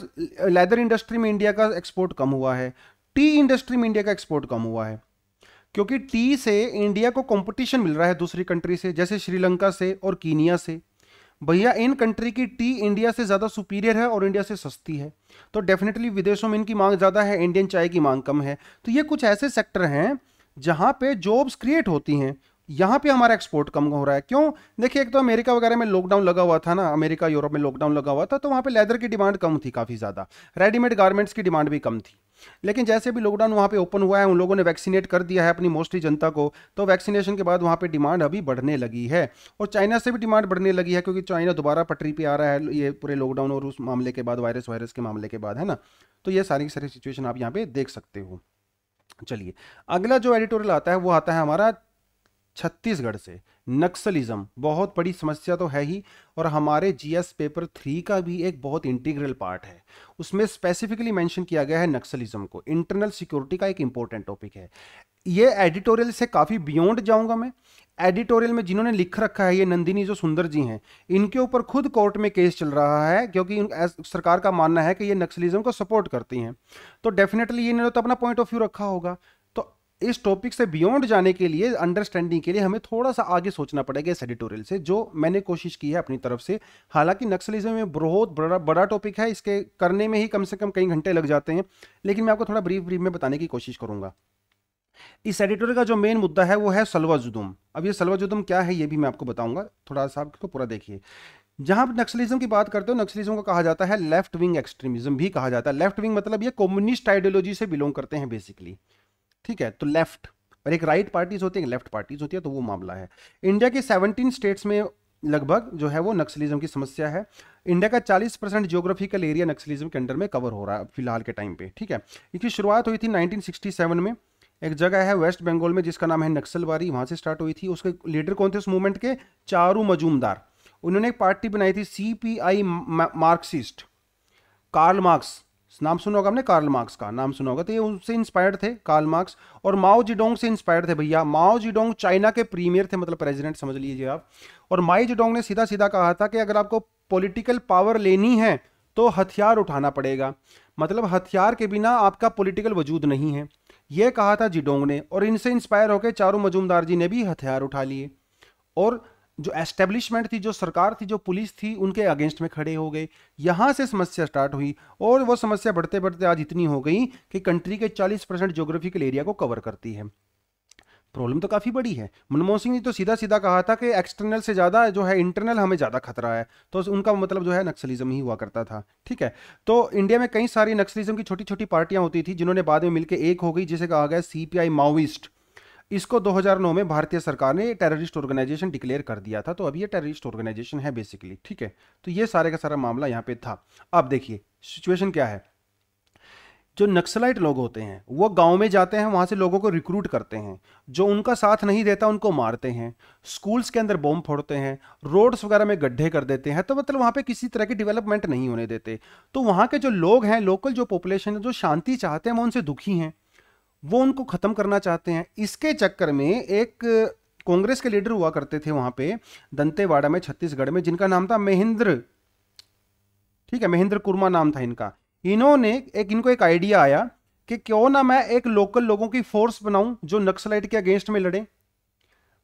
लेदर इंडस्ट्री में इंडिया का एक्सपोर्ट कम हुआ है टी इंडस्ट्री में इंडिया का एक्सपोर्ट कम हुआ है क्योंकि टी से इंडिया को कंपटीशन मिल रहा है दूसरी कंट्री से जैसे श्रीलंका से और कीनिया से भैया इन कंट्री की टी इंडिया से ज़्यादा सुपीरियर है और इंडिया से सस्ती है तो डेफिनेटली विदेशों में इनकी मांग ज़्यादा है इंडियन चाय की मांग कम है तो ये कुछ ऐसे सेक्टर हैं जहाँ पे जॉब्स क्रिएट होती हैं यहाँ पे हमारा एक्सपोर्ट कम हो रहा है क्यों देखिए एक तो अमेरिका वगैरह में लॉकडाउन लगा हुआ था ना अमेरिका यूरोप में लॉकडाउन लगा हुआ था तो वहाँ पे लेदर की डिमांड कम थी काफ़ी ज़्यादा रेडीमेड गारमेंट्स की डिमांड भी कम थी लेकिन जैसे भी लॉकडाउन वहाँ पे ओपन हुआ है उन लोगों ने वैक्सीनेट कर दिया है अपनी मोस्टली जनता को तो वैक्सीनेशन के बाद वहाँ पे डिमांड अभी बढ़ने लगी है और चाइना से भी डिमांड बढ़ने लगी है क्योंकि चाइना दोबारा पटरी पे आ रहा है ये पूरे लॉकडाउन और उस मामले के बाद वायरस वायरस के मामले के बाद है ना तो ये सारी की सारी सिचुएशन आप यहाँ पे देख सकते हो चलिए अगला जो एडिटोरियल आता है वो आता है हमारा छत्तीसगढ़ से नक्सलिज्म बहुत बड़ी समस्या तो है ही और हमारे जीएस पेपर थ्री का भी एक बहुत इंटीग्रल पार्ट है उसमें स्पेसिफिकली मेंशन किया गया है नक्सलिज्म को इंटरनल सिक्योरिटी का एक इंपॉर्टेंट टॉपिक है ये एडिटोरियल से काफ़ी बियॉन्ड जाऊंगा मैं एडिटोरियल में जिन्होंने लिख रखा है ये नंदिनी जो सुंदर जी हैं इनके ऊपर खुद कोर्ट में केस चल रहा है क्योंकि सरकार का मानना है कि ये नक्सलिज्म को सपोर्ट करती हैं तो डेफिनेटली इन्होंने तो अपना पॉइंट ऑफ व्यू रखा होगा इस टॉपिक से बियॉन्ड जाने के लिए अंडरस्टैंडिंग के लिए हमें थोड़ा सा आगे सोचना पड़ेगा इस एडिटोरियल से जो मैंने कोशिश की है अपनी तरफ से हालांकि नक्सलिज्म में बहुत बड़ा बड़ा टॉपिक है इसके करने में ही कम से कम कई घंटे लग जाते हैं लेकिन मैं आपको थोड़ा ब्रीफ ब्रीफ में बताने की कोशिश करूंगा इस एडिटोरियल का जो मेन मुद्दा है वो है सलवा जुदुम अब ये सलवा जुदुम क्या है ये भी मैं आपको बताऊंगा थोड़ा सा आपको तो पूरा देखिए जहां पर नक्सलिज्म की बात करते हो नक्सलिज्म को कहा जाता है लेफ्ट विंग एक्सट्रीमिज्म भी कहा जाता है लेफ्ट विंग मतलब ये कम्युनिस्ट आइडियोलॉजी से बिलोंग करते हैं बेसिकली ठीक है तो लेफ्ट और एक राइट पार्टीज होती है लेफ्ट पार्टीज होती है तो वो मामला है इंडिया के 17 स्टेट्स में लगभग जो है वो नक्सलिज्म की समस्या है इंडिया का 40 परसेंट जियोग्राफिकल एरिया नक्सलिज्म के अंडर में कवर हो रहा है फिलहाल के टाइम पे ठीक है इसकी शुरुआत हुई थी 1967 में एक जगह है वेस्ट बंगाल में जिसका नाम है नक्सलवारी वहां से स्टार्ट हुई थी उसके लीडर कौन थे उस मूवमेंट के चारू मजूमदार उन्होंने एक पार्टी बनाई थी सी मार्क्सिस्ट कार्ल मार्क्स नाम सुना होगा हमने कार्ल मार्क्स का नाम सुना होगा तो ये उनसे इंस्पायर्ड थे कार्ल मार्क्स और माओ जिडोंग से इंस्पायर्ड थे भैया माओ जिडोंग चाइना के प्रीमियर थे मतलब प्रेसिडेंट समझ लीजिए आप और माई जिडोंग ने सीधा सीधा कहा था कि अगर आपको पॉलिटिकल पावर लेनी है तो हथियार उठाना पड़ेगा मतलब हथियार के बिना आपका पोलिटिकल वजूद नहीं है यह कहा था जिडोंग ने और इनसे इंस्पायर होकर चारू मजूमदार जी ने भी हथियार उठा लिए और जो एस्टेब्लिशमेंट थी जो सरकार थी जो पुलिस थी उनके अगेंस्ट में खड़े हो गए यहाँ से समस्या स्टार्ट हुई और वो समस्या बढ़ते बढ़ते आज इतनी हो गई कि कंट्री के 40 परसेंट जोग्राफिकल एरिया को कवर करती है प्रॉब्लम तो काफ़ी बड़ी है मनमोहन सिंह ने तो सीधा सीधा कहा था कि एक्सटर्नल से ज़्यादा जो है इंटरनल हमें ज़्यादा खतरा है तो उनका मतलब जो है नक्सलिज्म ही हुआ करता था ठीक है तो इंडिया में कई सारी नक्सलिज्म की छोटी छोटी पार्टियां होती थी जिन्होंने बाद में मिलकर एक हो गई जिसे कहा गया सी पी माओइस्ट इसको 2009 में भारतीय सरकार ने टेररिस्ट ऑर्गेनाइजेशन डिक्लेयर कर दिया था तो अब ये टेररिस्ट ऑर्गेनाइजेशन है बेसिकली ठीक है तो ये सारे का सारा मामला यहाँ पे था अब देखिए सिचुएशन क्या है जो नक्सलाइट लोग होते हैं वो गांव में जाते हैं वहां से लोगों को रिक्रूट करते हैं जो उनका साथ नहीं देता उनको मारते हैं स्कूल्स के अंदर बॉम्ब फोड़ते हैं रोड्स वगैरह में गड्ढे कर देते हैं तो मतलब वहां पे किसी तरह की डेवलपमेंट नहीं होने देते तो वहां के जो लोग हैं लोकल जो पॉपुलेशन है जो शांति चाहते हैं वो उनसे दुखी हैं वो उनको ख़त्म करना चाहते हैं इसके चक्कर में एक कांग्रेस के लीडर हुआ करते थे वहाँ पे दंतेवाड़ा में छत्तीसगढ़ में जिनका नाम था महेंद्र ठीक है महेंद्र कुर्मा नाम था इनका इन्होंने एक इनको एक आइडिया आया कि क्यों ना मैं एक लोकल लोगों की फोर्स बनाऊं जो नक्सलाइट के अगेंस्ट में लड़े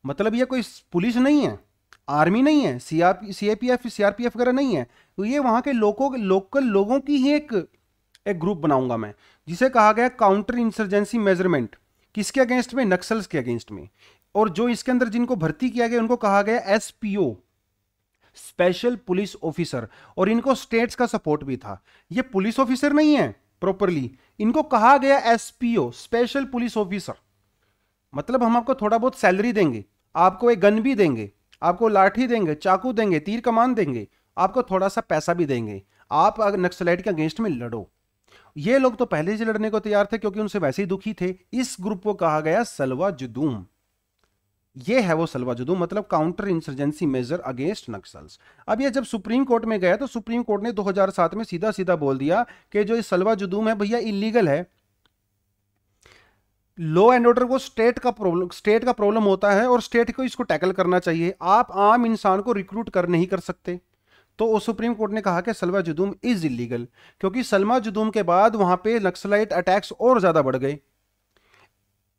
मतलब ये कोई पुलिस नहीं है आर्मी नहीं है आर सीएपीएफ सीआरपीएफ वगैरह नहीं है तो ये वहाँ के लोगों लोकल लोगों की ही एक एक ग्रुप बनाऊंगा मैं जिसे कहा गया काउंटर इंसर्जेंसी मेजरमेंट किसके अगेंस्ट में नक्सल्स के अगेंस्ट में और जो इसके अंदर जिनको भर्ती किया गया उनको कहा गया एसपीओ स्पेशल पुलिस ऑफिसर और इनको स्टेट्स का सपोर्ट भी था ये पुलिस ऑफिसर नहीं है प्रॉपरली इनको कहा गया एसपीओ स्पेशल पुलिस ऑफिसर मतलब हम आपको थोड़ा बहुत सैलरी देंगे आपको एक गन भी देंगे आपको लाठी देंगे चाकू देंगे तीर कमान देंगे आपको थोड़ा सा पैसा भी देंगे आप अगर नक्सलाइट के अगेंस्ट में लड़ो ये लोग तो पहले से लड़ने को तैयार थे क्योंकि उनसे वैसे ही दुखी थे इस ग्रुप को कहा गया सलवा जुदूम ये है वो सलवा जुदूम मतलब counter insurgency measure against Naxals अब ये जब सुप्रीम कोर्ट में गया तो सुप्रीम कोर्ट ने 2007 में सीधा सीधा बोल दिया कि जो ये सलवा जुदूम है भैया इलीगल है लॉ एंड ऑर्डर को स्टेट का प्रॉब्लम स्टेट का प्रॉब्लम होता है और स्टेट को इसको टैकल करना चाहिए आप आम इंसान को रिक्रूट कर नहीं कर सकते तो सुप्रीम कोर्ट ने कहा कि सलवा जुदूम इज इलीगल क्योंकि सलमा जुदूम के बाद वहां पे नक्सलाइट अटैक्स और ज्यादा बढ़ गए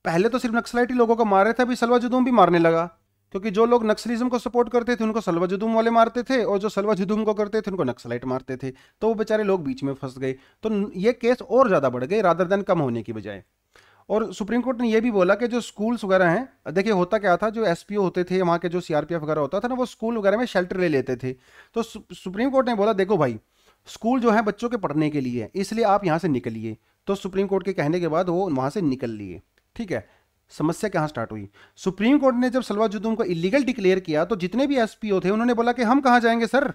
पहले तो सिर्फ नक्सलाइट ही लोगों को मार रहे थे अभी सलवा जुदूम भी मारने लगा क्योंकि जो लोग नक्सलिज्म को सपोर्ट करते थे उनको सलवा जुदूम वाले मारते थे और जो सलवा जुदूम को करते थे उनको नक्सलाइट मारते थे तो वो बेचारे लोग बीच में फंस गए तो ये केस और ज़्यादा बढ़ गए रादर देन कम होने की बजाय और सुप्रीम कोर्ट ने यह भी बोला कि जो स्कूल्स वगैरह हैं देखिए होता क्या था जो एस होते थे वहाँ के जो सी वगैरह होता था ना वो स्कूल वगैरह में शेल्टर ले लेते थे तो सुप्रीम कोर्ट ने बोला देखो भाई स्कूल जो है बच्चों के पढ़ने के लिए इसलिए आप यहाँ से निकलिए तो सुप्रीम कोर्ट के कहने के बाद वो वहाँ से निकल लिए ठीक है समस्या कहाँ स्टार्ट हुई सुप्रीम कोर्ट ने जब सलवा जुदूम को इलीगल डिक्लेयर किया तो जितने भी एस थे उन्होंने बोला कि हम कहाँ जाएंगे सर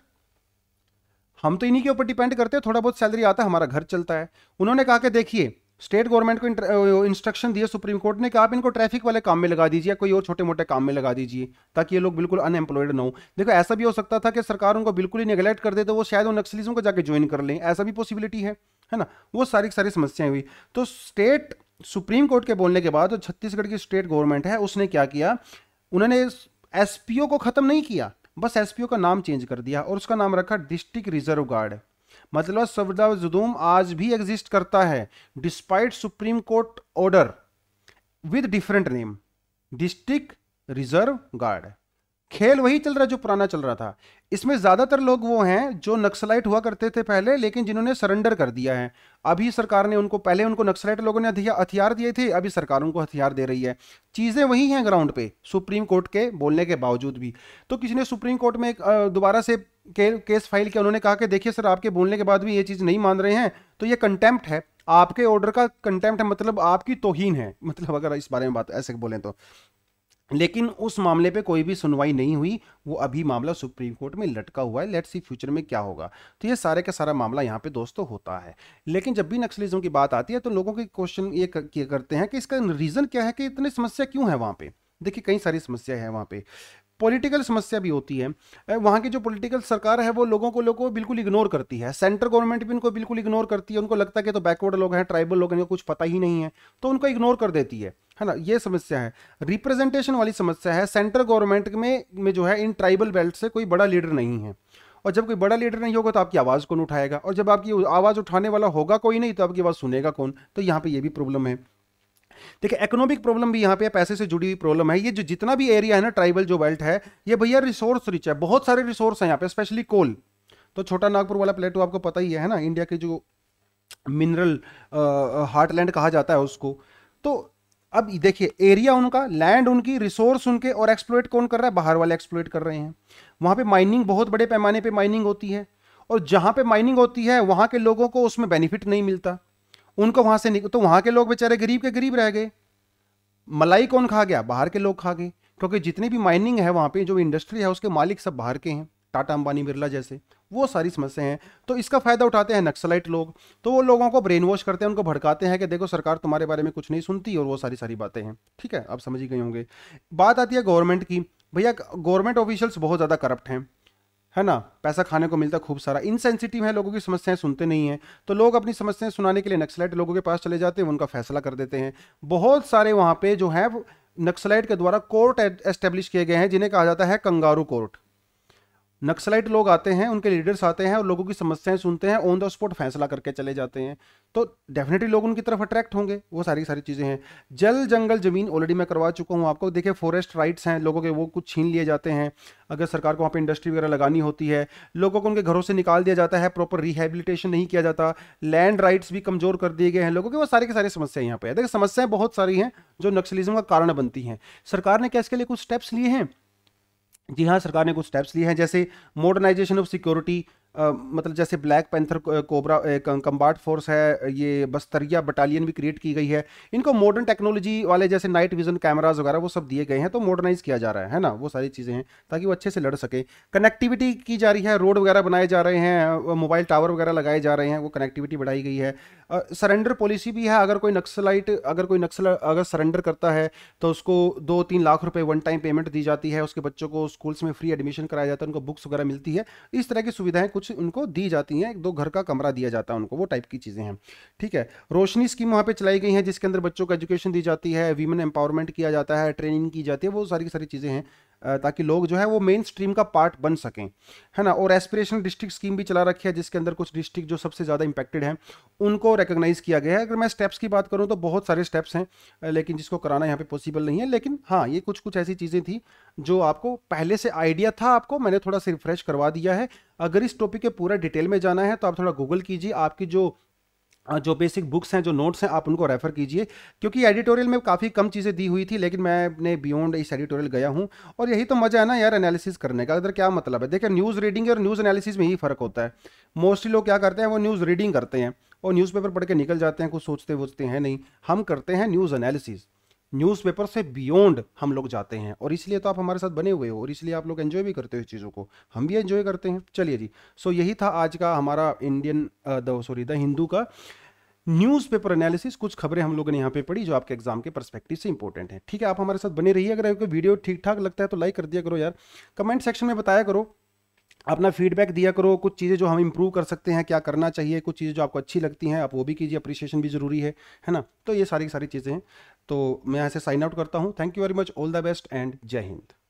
हम तो इन्हीं के ऊपर डिपेंड करते हैं थोड़ा बहुत सैलरी आता है हमारा घर चलता है उन्होंने कहा कि देखिए स्टेट गवर्नमेंट को इंस्ट्रक्शन दिया सुप्रीम कोर्ट ने कि आप इनको ट्रैफिक वाले काम में लगा दीजिए या कोई और छोटे मोटे काम में लगा दीजिए ताकि ये लोग बिल्कुल अनएम्प्लॉयड ना हो देखो ऐसा भी हो सकता था कि सरकार उनको बिल्कुल ही निगलेक्ट कर दे तो वो शायद उन नक्सलिज्म को जाकर ज्वाइन कर लें ऐसा भी पॉसिबिलिटी है है ना वो सारी सारी समस्याएं हुई तो स्टेट सुप्रीम कोर्ट के बोलने के बाद जो छत्तीसगढ़ की स्टेट गवर्नमेंट है उसने क्या किया उन्होंने एसपीओ को ख़त्म नहीं किया बस एसपीओ का नाम चेंज कर दिया और उसका नाम रखा डिस्ट्रिक्ट रिजर्व गार्ड मतलब सबदा जुदूम आज भी एग्जिस्ट करता है despite supreme court order with different name district reserve guard खेल वही चल रहा है जो पुराना चल रहा था इसमें ज़्यादातर लोग वो हैं जो नक्सलाइट हुआ करते थे पहले लेकिन जिन्होंने सरेंडर कर दिया है अभी सरकार ने उनको पहले उनको नक्सलाइट लोगों ने हथियार दिए थे अभी सरकार उनको हथियार दे रही है चीज़ें वही हैं ग्राउंड पे सुप्रीम कोर्ट के बोलने के बावजूद भी तो किसी ने सुप्रीम कोर्ट में दोबारा से के, केस फाइल किया उन्होंने कहा कि देखिए सर आपके बोलने के बाद भी ये चीज़ नहीं मान रहे हैं तो ये कंटेम्प्ट है आपके ऑर्डर का कंटेम्प्ट है मतलब आपकी तोहीन है मतलब अगर इस बारे में बात ऐसे बोलें तो लेकिन उस मामले पे कोई भी सुनवाई नहीं हुई वो अभी मामला सुप्रीम कोर्ट में लटका हुआ है लेट्स सी फ्यूचर में क्या होगा तो ये सारे का सारा मामला यहाँ पे दोस्तों होता है लेकिन जब भी नक्सलिज्म की बात आती है तो लोगों के क्वेश्चन ये करते हैं कि इसका रीज़न क्या है कि इतनी समस्या क्यों है वहाँ पर देखिए कई सारी समस्याएं हैं वहाँ पे पॉलिटिकल समस्या भी होती है वहाँ की जो पॉलिटिकल सरकार है वो लोगों को लोगों को बिल्कुल इग्नोर करती है सेंट्रल गवर्नमेंट भी उनको बिल्कुल इग्नोर करती है उनको लगता है कि तो बैकवर्ड लोग हैं ट्राइबल लोग हैं इनको कुछ पता ही नहीं है तो उनको इग्नोर कर देती है है ना ये समस्या है रिप्रेजेंटेशन वाली समस्या है सेंट्रल गवर्नमेंट में में जो है इन ट्राइबल बेल्ट से कोई बड़ा लीडर नहीं है और जब कोई बड़ा लीडर नहीं होगा तो आपकी आवाज़ कौन उठाएगा और जब आपकी आवाज़ उठाने वाला होगा कोई नहीं तो आपकी आवाज़ सुनेगा कौन तो यहाँ पर यह भी प्रॉब्लम है देखिए इकोनॉमिक प्रॉब्लम भी यहाँ पे पैसे से जुड़ी हुई प्रॉब्लम है ये जो जितना भी एरिया है ना ट्राइबल जो बेल्ट है ये भैया रिसोर्स रिच है बहुत सारे रिसोर्स हैं यहाँ पे स्पेशली कोल तो छोटा नागपुर वाला प्लेटो आपको पता ही है ना इंडिया के जो मिनरल हार्टलैंड कहा जाता है उसको तो अब देखिए एरिया उनका लैंड उनकी रिसोर्स उनके और एक्सप्लोइट कौन कर रहा है बाहर वाले एक्सप्लोइट कर रहे हैं वहाँ पे माइनिंग बहुत बड़े पैमाने पे माइनिंग होती है और जहाँ पे माइनिंग होती है वहाँ के लोगों को उसमें बेनिफिट नहीं मिलता उनको वहां से निकल तो वहाँ के लोग बेचारे गरीब के गरीब रह गए मलाई कौन खा गया बाहर के लोग खा गए क्योंकि जितनी भी माइनिंग है वहाँ पे जो इंडस्ट्री है उसके मालिक सब बाहर के हैं टाटा अंबानी बिरला जैसे वो सारी समस्याएं हैं तो इसका फ़ायदा उठाते हैं नक्सलाइट लोग तो वो लोगों को ब्रेन वॉश करते हैं उनको भड़काते हैं कि देखो सरकार तुम्हारे बारे में कुछ नहीं सुनती और वो सारी सारी बातें हैं ठीक है आप समझ ही गए होंगे बात आती है गवर्नमेंट की भैया गवर्नमेंट ऑफिशियल्स बहुत ज़्यादा करप्ट हैं है ना पैसा खाने को मिलता खूब सारा इनसेंसिटिव है लोगों की समस्याएं सुनते नहीं है तो लोग अपनी समस्याएं सुनाने के लिए नक्सलाइट लोगों के पास चले जाते हैं उनका फैसला कर देते हैं बहुत सारे वहाँ पे जो है नक्सलाइट के द्वारा कोर्ट एस्टेब्लिश किए गए हैं जिन्हें कहा जाता है कंगारू कोर्ट नक्सलाइट लोग आते हैं उनके लीडर्स आते हैं और लोगों की समस्याएं सुनते हैं ऑन द स्पॉट फैसला करके चले जाते हैं तो डेफिनेटली लोग उनकी तरफ अट्रैक्ट होंगे वो सारी सारी चीज़ें हैं जल जंगल जमीन ऑलरेडी मैं करवा चुका हूँ आपको देखिए फॉरेस्ट राइट्स हैं लोगों के वो कुछ छीन लिए जाते हैं अगर सरकार को वहाँ पर इंडस्ट्री वगैरह लगानी होती है लोगों को उनके घरों से निकाल दिया जाता है प्रॉपर रिहेबिलिटेशन नहीं किया जाता लैंड राइट्स भी कमज़ोर कर दिए गए हैं लोगों के वो सारी की सारी समस्याएं यहाँ पर है देखिए समस्याएं बहुत सारी हैं जो नक्सलिज्म का कारण बनती हैं सरकार ने क्या इसके लिए कुछ स्टेप्स लिए हैं जी हाँ सरकार ने कुछ स्टेप्स लिए हैं जैसे मॉडर्नाइजेशन ऑफ सिक्योरिटी मतलब जैसे black panther cobra combat force है ये बस्तरिया बटालियन भी क्रिएट की गई है इनको मॉडर्न टेक्नोलॉजी वाले जैसे नाइट विजन कैमराज वगैरह वो सब दिए गए हैं तो मॉडर्नाइज किया जा रहा है है ना वो सारी चीज़ें हैं ताकि वो अच्छे से लड़ सकें कनेक्टिविटी की जा रही है रोड वगैरह बनाए जा रहे हैं मोबाइल टावर वगैरह लगाए जा रहे हैं वो कनेक्टिविटी बढ़ाई गई है सरेंडर पॉलिसी भी है अगर कोई नक्सलाइट अगर कोई नक्सल अगर सरेंडर करता है तो उसको दो तीन लाख रुपए वन टाइम पेमेंट दी जाती है उसके बच्चों को स्कूल्स में फ्री एडमिशन कराया जाता है उनको बुक्स वगैरह मिलती है इस तरह की सुविधाएं कुछ उनको दी जाती हैं एक दो घर का कमरा दिया जाता है उनको वो टाइप की चीज़ें हैं ठीक है रोशनी स्कीम वहाँ पर चलाई गई है जिसके अंदर बच्चों को एजुकेशन दी जाती है वीमेन एम्पावरमेंट किया जाता है ट्रेनिंग की जाती है वो सारी की सारी चीज़ें हैं ताकि लोग जो है वो मेन स्ट्रीम का पार्ट बन सकें है ना और एस्पिरेशनल डिस्ट्रिक्ट स्कीम भी चला रखी है जिसके अंदर कुछ डिस्ट्रिक्ट जो सबसे ज़्यादा इंपैक्टेड हैं उनको रिकोगनाइज किया गया है अगर मैं स्टेप्स की बात करूँ तो बहुत सारे स्टेप्स हैं लेकिन जिसको कराना यहाँ पर पॉसिबल नहीं है लेकिन हाँ ये कुछ कुछ ऐसी चीज़ें थी जो आपको पहले से आइडिया था आपको मैंने थोड़ा सा रिफ्रेश करवा दिया है अगर इस टॉपिक के पूरा डिटेल में जाना है तो आप थोड़ा गूगल कीजिए आपकी जो जो बेसिक बुक्स हैं जो नोट्स हैं आप उनको रेफ़र कीजिए क्योंकि एडिटोरियल में काफ़ी कम चीज़ें दी हुई थी लेकिन मैं अपने बियॉन्ड इस एडिटोरियल गया हूँ और यही तो मज़ा है ना यार एनालिसिस करने का इधर क्या मतलब है देखिए न्यूज़ रीडिंग और न्यूज़ एनालिसिस में ही फ़र्क होता है मोस्टली लोग क्या करते हैं वो न्यूज़ रीडिंग करते हैं और न्यूज़पेपर पढ़ के निकल जाते हैं कुछ सोचते वोचते हैं नहीं हम करते हैं न्यूज़ एनालिसिस न्यूज़पेपर से बियॉन्ड हम लोग जाते हैं और इसलिए तो आप हमारे साथ बने हुए हो और इसलिए आप लोग एंजॉय भी करते हो इस चीज़ों को हम भी एंजॉय करते हैं चलिए जी सो so, यही था आज का हमारा Indian the sorry the Hindu का न्यूज़पेपर एनालिसिस कुछ खबरें हम लोगों ने यहाँ पे पढ़ी जो आपके एग्जाम के परस्पेक्टिव से इंपॉर्टेंट है ठीक है आप हमारे साथ बने रहिए अगर आपको वीडियो ठीक ठाक लगता है तो लाइक कर दिया करो यार कमेंट सेक्शन में बताया करो अपना फीडबैक दिया करो कुछ चीज़ें जो हम इम्प्रूव कर सकते हैं क्या करना चाहिए कुछ चीज़ें जो आपको अच्छी लगती हैं आप वो भी कीजिए अप्रिशिएशन भी ज़रूरी है है ना तो ये सारी सारी चीज़ें हैं तो मैं यहाँ से साइन आउट करता हूँ thank you very much all the best and जय हिंद